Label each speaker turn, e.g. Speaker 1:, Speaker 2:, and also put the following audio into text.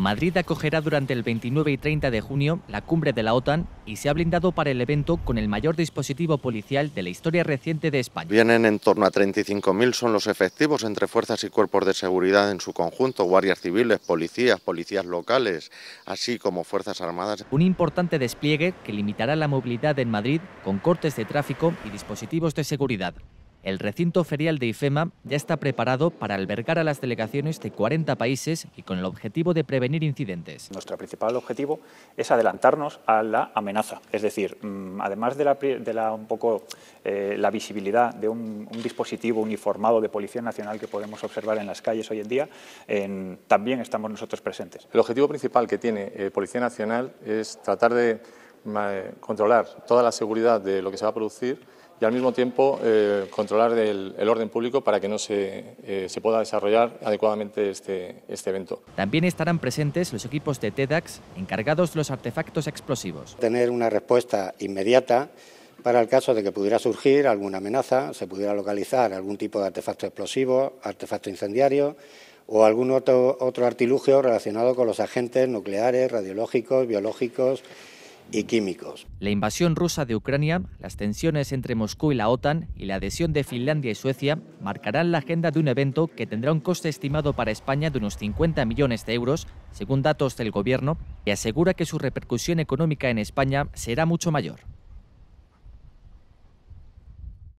Speaker 1: Madrid acogerá durante el 29 y 30 de junio la cumbre de la OTAN y se ha blindado para el evento con el mayor dispositivo policial de la historia reciente
Speaker 2: de España. Vienen en torno a 35.000 son los efectivos entre fuerzas y cuerpos de seguridad en su conjunto, guardias civiles, policías, policías locales, así como fuerzas armadas.
Speaker 1: Un importante despliegue que limitará la movilidad en Madrid con cortes de tráfico y dispositivos de seguridad el recinto ferial de IFEMA ya está preparado para albergar a las delegaciones de
Speaker 3: 40 países y con el objetivo de prevenir incidentes. Nuestro principal objetivo es adelantarnos a la amenaza, es decir, mm, además de la, un poco, eh, la visibilidad de un, dispositivo uniformado de Policía Nacional que podemos observar en las calles hoy en día,
Speaker 4: también estamos nosotros presentes. El objetivo principal que tiene eh, Policía Nacional es tratar de eh, controlar toda la seguridad de lo que se va a producir y al mismo tiempo eh, controlar el, orden público para que no eh, se, pueda desarrollar adecuadamente este, este, evento.
Speaker 1: También estarán presentes los equipos de TEDAX encargados de los artefactos
Speaker 5: explosivos. Tener una respuesta inmediata para el caso de que pudiera surgir alguna amenaza, se pudiera localizar algún tipo de artefacto explosivo, artefacto incendiario o algún otro, otro artilugio relacionado con los agentes nucleares, radiológicos, biológicos químicos.
Speaker 1: La invasión rusa de Ucrania, las tensiones entre Moscú y la OTAN y la adhesión de Finlandia y Suecia marcarán la agenda de un evento que tendrá un coste estimado para España de unos 50 millones de euros, según datos del gobierno, y asegura que su repercusión económica en España será mucho mayor.